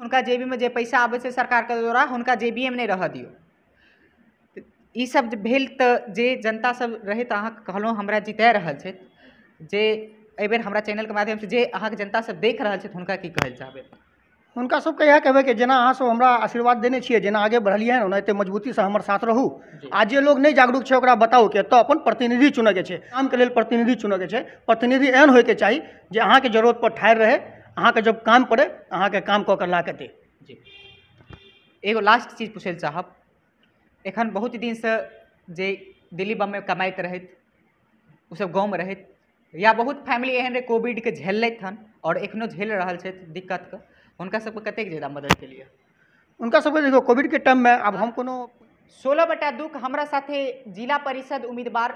हुनका में जे पैसा आबे से सरकार के द्वारा हुनका जेबीएमे नहि रहऽ दियौ सब भेल तऽ जे जनता सब तऽ अहाँके कहलहुँ हमरा जिता रहल छथि जे एहिबेर हमरा चैनल के माध्यम से जे जनता सब देख रहल छथि हुनका की कहल जाबे चाहबै हुनका सबके इएह कहबै कि जेना सब हमरा आशीर्वाद देने छियै जेना आगे बढ़लियै हन मजबूती से हमर साथ रहू आ जे लोग नहीं जागरूक छै ओकरा बताओ कि एतय अपन प्रतिनिधि चुनयके छै के लेल प्रतिनिधि चुनयके छै प्रतिनिधि एहन के चाही जे अहा के जरूरत पर ठाढ़ रहे के जब काम अहाँ के काम कर ला के दे जी एगो लास्ट चीज पूछे चाहब एखन बहुत दिन से जे दिल्ली बम्बई कमाइत रह गाँव में रहित या बहुत फैमिली एहन कोविड के झेल हन और एखनो झेल रहल दिक्कत के हुनका सबके कतेक ज्यादा मदद लिए हुनका कोविड के टाइम में अब हम कोनो सोलह बटा दुख हमरा साथे जिला परिषद उम्मीदवार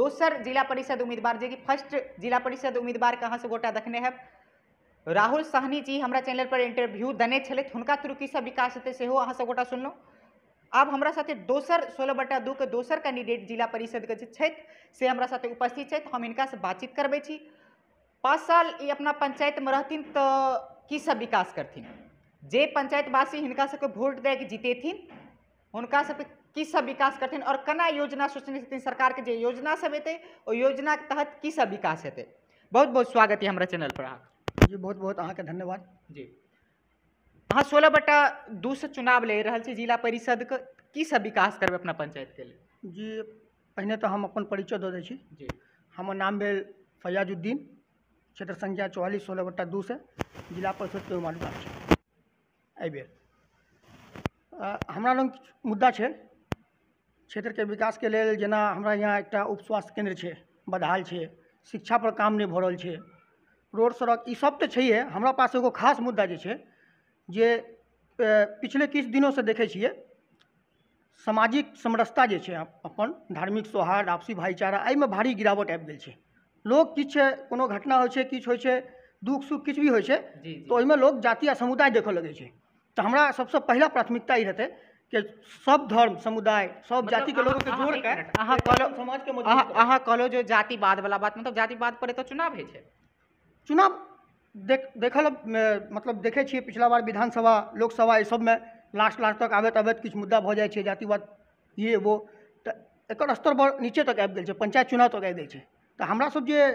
दोसर जिला परिषद उम्मीदवार कि फर्स्ट जिला परिषद उम्मीदवार उम्मीदवारके से गोटा देखने हैं राहुल सहनी जी हमारा चैनल पर इंटरव्यू देने छलथि हुनका त्रुटि से विकास हेतु से अहाँ गोटा सुनलहुँ आब हमारा दोसर सोलह बटा दू के दोसर कैंडिडेट जिला परिषद के से हमारा साथ उपस्थित है हम इनका से बातचीत करबै पाँच साल ये अपना पंचायत में रहती तो की सब विकास करथिन जे पंचायतवासी हिंदा सबके वोट दे के जीतेथिन हा सब की सब विकास करथिन और केना योजना सोचने सरकार के योजना सब एतै योजना के तहत की सब विकास हेतु बहुत बहुत स्वागत है हमारे चैनल पर अहाँ जी बहुत बहुत अहाँ धन्यवाद जी अहाँ सोलह बटा दू से चुनाव ले रहा है जिला परिषद के की सब विकास करबे अपना पंचायत के लिए जी पहले तो हम अपन परिचय दे दी जी हमर नाम भेल फैयाजुद्दीन क्षेत्र संख्या चौवालीस सोलह बट्टा दू से जिला परिषद के उम्र गाँव एहि लग मुद्दा है क्षेत्र के विकास के लिए जेना हमारा यहाँ एक उप स्वास्थ्य केंद्र है बदहाल है शिक्षा पर काम नहीं भरल है रोड सड़क ई सब तऽ छैहे हमरा पास एगो खास मुद्दा जो है जे पिछले किस दिनों से देखे छे सामाजिक समरसता जो है अपन धार्मिक सौहार्द आपसी भाईचारा एहिमे भारी गिरावट आबि गेल छै लोक किछु कोनो घटना हो छै किछु होइ छै दुःख सुख किछु भी हो छै तऽ ओहिमे लोक जाति आ समुदाय देखे लगे छे तो हमरा सबसे पहला प्राथमिकता ई रहते कि सब धर्म समुदाय सब मतलब जाति के लोग के जोड़ के अहाँ कहलो समाज के अहाँ कहलो जो जातिवाद वाला बात मतलब जातिवाद पर तो चुनाव है चुनाव देख देख मतलब देखे छे पिछला बार विधानसभा लोकसभा सब में लास्ट लास्ट तक आबत आबत किछु मुद्दा भऽ जाइ छै जातिवाद ये वो तो एक स्तर पर नीचे तक आबि गेल छै चुनाव तक आबि गेल छै तऽ सब जे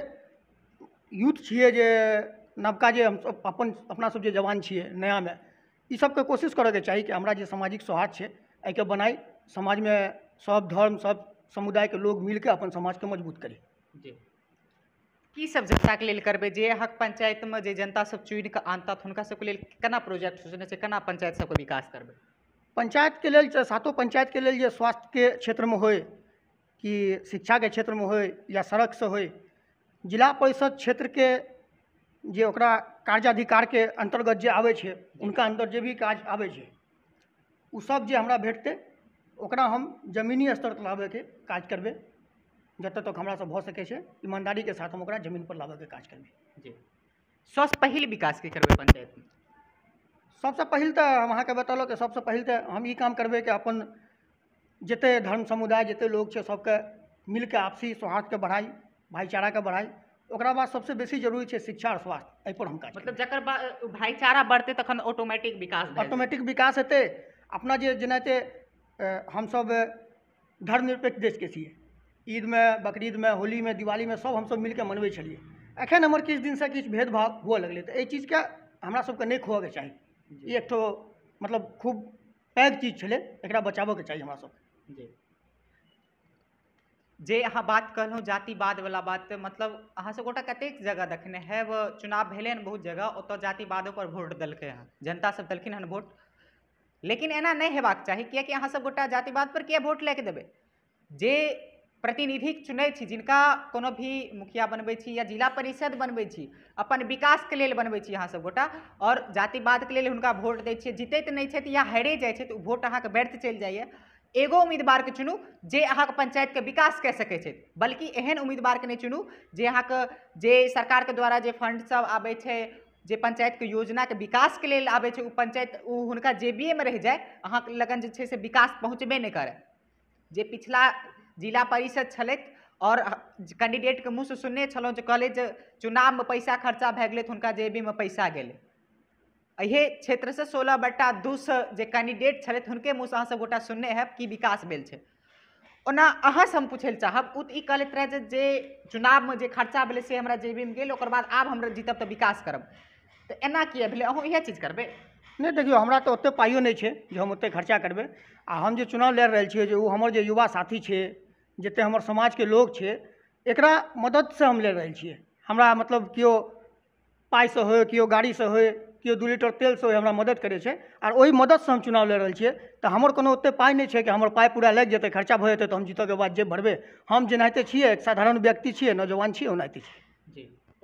यूथ छियै जे नवका जे हमसभ अपन सब जे जवान छियै नयामे ई के कोशिश के चाही कि हमरा जे सामाजिक सौहार्द छै एहिके बनाइ में सब धर्म सब समुदाय के लोग मिलकर अपन समाज के मजबूत करी जी की सब जनता के लिए करबे जे हक पंचायत में जे जनता सब चुन के आनता हुनका सबके लिए केना प्रोजेक्ट सोचने छै केना पंचायत सबके विकास करबे पंचायत के लिए सातों पंचायत के लिए स्वास्थ्य के क्षेत्र में हो कि शिक्षा के क्षेत्र में हो या सड़क से हो जिला परिषद क्षेत्र के जे ओकरा कार्याधिकार के अंतर्गत जे आवे छे उनका अंदर जे भी काज आवे छे उ सब जे हमरा भेटते ओकरा हम जमीनी स्तर पर के काज करबे जतऽ तक हमरासँ भऽ सकै छै ईमानदारीके साथ हम ओकरा जमीनपर लाबऽके काज करबै जी सबसँ पहिल विकासके करबै पञ्चायतमे सबसँ पहिल तऽ हम अहाँके बतेलहुँ कि सबसँ पहिल तऽ हम ई काम करबै कि अपन जतेक धर्म समुदाय जतेक लोक छै सबके मिलके आपसी सौहार्दके बढ़ाइ भाइचाराके बढ़ाइ ओकरा बाद सबसँ बेसी जरूरी छै शिक्षा आओर स्वास्थ्य एहिपर हम काज मतलब जकर भाइचारा बढ़तै तखन ऑटोमेटिक विकास ऑटोमेटिक विकास हेतै अपना जे जेनाहिते हमसब धर्मनिरपेक्ष देशके के ईद में बकरीद में होली में दिवाली में सब मिलकर मिलके मनबै छलियै एखन हमर किछु से किछु भेदभाव हुए लगलै तऽ एहि चीजके हमरासभके नहि के चाही ई एक ठो मतलब खूब पैघ चीज छलै एकरा के चाही हमरा जी जे अहाँ बात कहलहुँ वाला बात मतलब सब गोटा कतेक जगह देखने हैब चुनाव भेलै हन बहुत जगह जातिवादों पर वोट देलकै हँ सब देलखिन हन वोट लेकिन एना नहि हेबाक चाही किएकि सब गोटा पर किएक वोट लैके देवे देबै जे प्रतिनिधि चुनै छी जिनका कोनो भी मुखिया बनबै छी या जिला परिषद बनबै छी अपन के लेल बनबै छी सब गोटा और जातिवाद के लेल हुनका भोट दै छियै जीतैत नहि छथि या हारे जाइ छथि ओ भोट अहाँके व्यर्थ चलि जाइए एगो उम्मीदवार के चुनू जे अहाँके के विकास कै सकै छथि बल्कि एहन उम्मीदवार के नहीं चुनू जे अहाँके जे के द्वारा जे सब आबै छै जे के विकास के लेल आबै छै ओ पंचायत ओ हुनका जेबीएमे रहि जाय अहाँके लगन जे छै से विकास पहुँचबे नहि करय जे पिछला जिला परिषद छे और कैंडिडेट के सुनने से सुनने कहलै चुनाव में पैसा खर्चा भए तो तऽ हुनका में पैसा गेलै क्षेत्र से सोलह बट्टा दू जे कैंडिडेट छलथि मुँह से अहाँसभ गोटा सुनने हैब कि विकास भेल छै ओना से हम पूछे चाहब उ तऽ ई जे जे खर्चा भेलै से हमरा जेबीमे में ओकर बाद आब हम जीतब तो विकास करब तो एना कि भेलै अहूँ इएह चीज करबै नहीं देखियो हमरा तो ओतेक पाइयो नहीं छै जो हम ओतेक खर्चा करबे आ हम जे चुनाव लड़ रहे छे जो हमर जे युवा साथी छे जते हमर समाजके लोक छै एकरा से हम ले रहल छिए हमरा मतलब केओ पाइसँ होइ केओ गाड़ीसँ होइ केओ दुइ लीटर तेलसँ होइ हमरा मदति करै आर आओर मदद से हम चुनाव लऽ रहल छिए तऽ हमर कोनो ओतेक पाइ नहि छै कि हमर पाई पूरा लग जेतै खर्चा भऽ जेतै तऽ हम के बाद जेब भरबै हम जेनाहिते छिए एक साधारण व्यक्ति छिए नौजवान छिए ओनाहिते छिए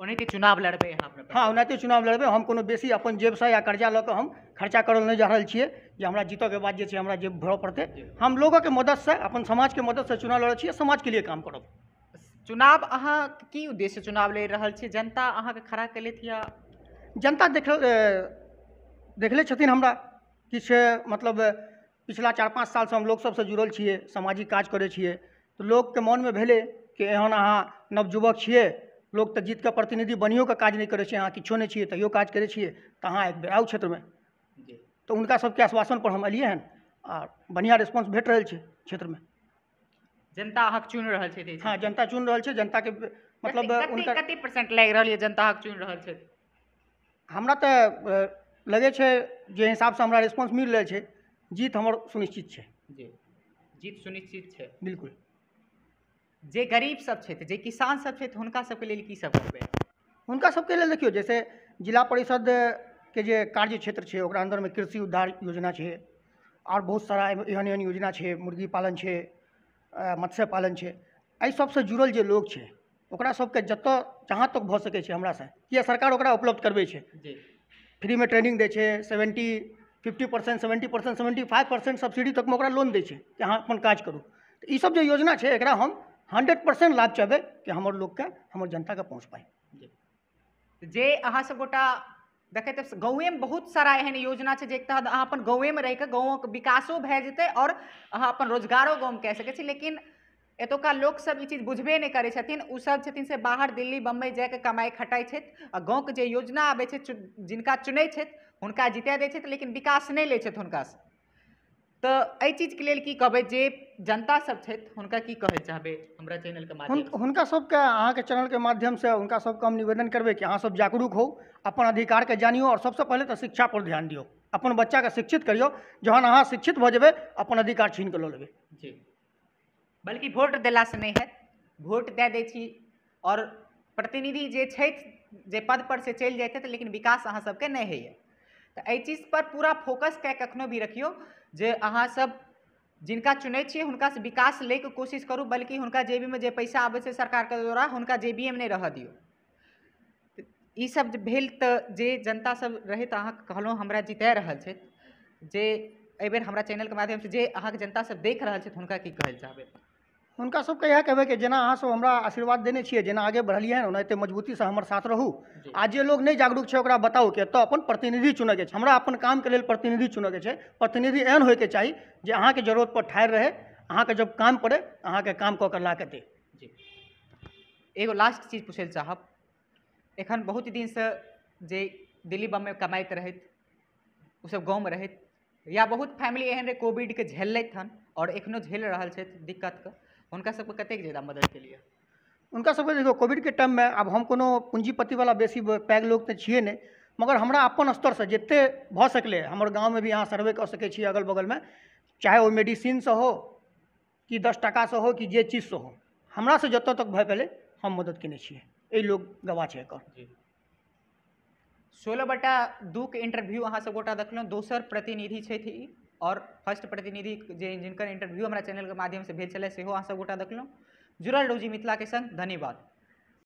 चुनाव लड़बे हाँ ओनाहिते तो चुनाव लड़बे हम को बेसी अपन से या कर्जा लऽ हम खर्चा करल नहीं जा रहल छियै जे हमरा के बाद जे छै हमरा जेब भरऽ पड़तै हम मदद से अपन मदद से चुनाव लड़े समाज के लिए काम करब चुनाव अहाँ की उद्देश्य चुनाव लड़ रहल छियै जनता के खड़ा केलथि या जनता देख देखले छथिन हमरा किछु मतलब पिछला चार पाँच साल से हम लोग से जुड़ल छे सामाजिक काज तो लोग के मन में भले कि एहन अहाँ नवयुवक छे लोग तो जीत का प्रतिनिधि का काज नहीं करे छै अहाँ किछो नहि तैयो काज करे छियै तऽ तो अहाँ एक बेर आउ क्षेत्रमे तऽ तो हुनका सभके हम अलिए हैं आ बढ़िया रिस्पॉन्स भेट है क्षेत्र में जनता अहाँके चुन रहा हाँ जनता जनता रहा है जनता के मतलब हुनका परसेंट जनता अहाँके चुन रहा है हमारा तो लगे छै हिसाब से हमारा रिस्पॉन्स मिल रहा है जीत हमारे सुनिश्चित है जी जीत सुनिश्चित है बिल्कुल जे गरीब सब क्षेत्र जे किसान सब क्षेत्र हुनका सबके लेल की सब करबै हुनका सबके लेल देखियौ जैसे जिला परिषद के जे कार्य क्षेत्र छै ओकरा अन्दरमे कृषि उद्धार योजना छै आओर बहुत सारा एहन एहन योजना छै मुर्गी पालन छै मत्स्य पालन छै एहि सबसँ जुड़ल जे लोक छै ओकरा सबके जतऽ जहाँ तक भऽ सकै छै हमरासँ किया सरकार ओकरा उपलब्ध करबै छै फ्रीमे ट्रेनिंग दै छै seventy fifty percent seventy percent seventy five percent subsidy तकमे ओकरा लोन दै छै कि अहाँ अपन काज करू तऽ ईसब जे योजना छै एकरा हम हंड्रेड परसेंट लाभ चाहे कि हमारे लोग के हमारे जनता के पहुँच पाए तो जे अहाँ सब गोटा देखे तो गाँवे में बहुत सारा एहन योजना है जैके तहत अहाँ अपन गाँवे में रहकर गाँव के गाँवक विकासो भए जेतै और अहाँ अपन रोजगारों गाँव में कह सकै लेकिन एतुका लोग सब ई चीज बुझबे नहीं करे छथिन ओ सब छथिन से बाहर दिल्ली बम्बई जाके कमाई खटाई छथि आ के जो योजना आबे छथि जिनका चुनै छथि हुनका जिता दै छथि लेकिन विकास नहीं लै छथि हुनका से तऽ तो चीज़ के लिए की कहे जे जनता सब छथि हुनका की कहे चाहबे हमरा के माध्यम हुनका सबके के माध्यम से हुनका सबके हम निवेदन करबे कि अहाँ सब जागरूक हो अपन जानियो और सबसे पहले तो शिक्षा पर ध्यान दियो अपन के शिक्षित करियो जहन अहाँ शिक्षित भ जेबे अपन अधिकार छीन के लो लेबे जी बल्कि वोट से नहीं है वोट दे दे छी और प्रतिनिधि जे छथि जे पर से चल जाए लेकिन विकास अहाँ सबके है तो अ चीज पर पूरा फोकस क्या कखनो भी रखियो जे अहाँ सब जिनका चुने छे हुनका से विकास ले के कोशिश करूँ बल्कि हुनका जेबी में जे पैसा आबे से सरकार के द्वारा हुनका जेबी में नहीं रह दियो ई सब भेल त जे जनता सब रहे तो अहाँ कहलहुँ हमरा जिताए रहल छे जे एहि बेर हमरा माध्यम से जे अहाँके जनता सब देख रहल छथि हुनका की कहल लए हुनका सबके इएह कहबै कि जेना अहाँसभ हमरा आशीर्वाद देने छियै जेना आगे बढ़लियै हन ओनाहिते मजबूतीसँ हमर साथ रहू आज जे लोक नहि जागरूक छै ओकरा बताउ कि एतय अपन प्रतिनिधि चुनयके छै हमरा अपन कामके लेल प्रतिनिधि चुनयके छै प्रतिनिधि एहन होयके चाही जे अहाँके जरूरतपर रहे रहै अहाँके जब काम पड़ै अहाँके काम कऽ कऽ ला कऽ दे एगो लास्ट चीज पूछय चाहब एखन बहुत दिनसँ जे दिल्ली बम्बई कमाइत रहैत गाँव में रहैत या बहुत फैमिली एहन रहै कोविडके झेललथि हन आओर एखनहु झेल रहल छथि दिक्कतके हुनका सबको कतेक ज्यादा मदद केलियै हुनका कोविड के टाइम में अब हम कोनो वाला बेसी पैग लोग तो छे नहीं मगर हमरा अपन स्तरसँ भ भऽ हमारे गाँव में भी अहाँ सर्वे कर सकैत छी अगल में चाहे मेडिसिन से हो कि दस से हो कि जे चीज़ से हो से जत तक भय पहले हम मदद कने लोग गवाह छे एकर सोलह बटा के इंटरव्यू अहाँ सब गोटा देखल दोसर प्रतिनिधि छथि और फर्स्ट प्रतिनिधि जिनकर इंटरव्यू हमारे चैनल के माध्यम से भेज चले सेहो अहाँ सब गोटा देखलों जुड़ल रहू जी मिथिला के संग धन्यवाद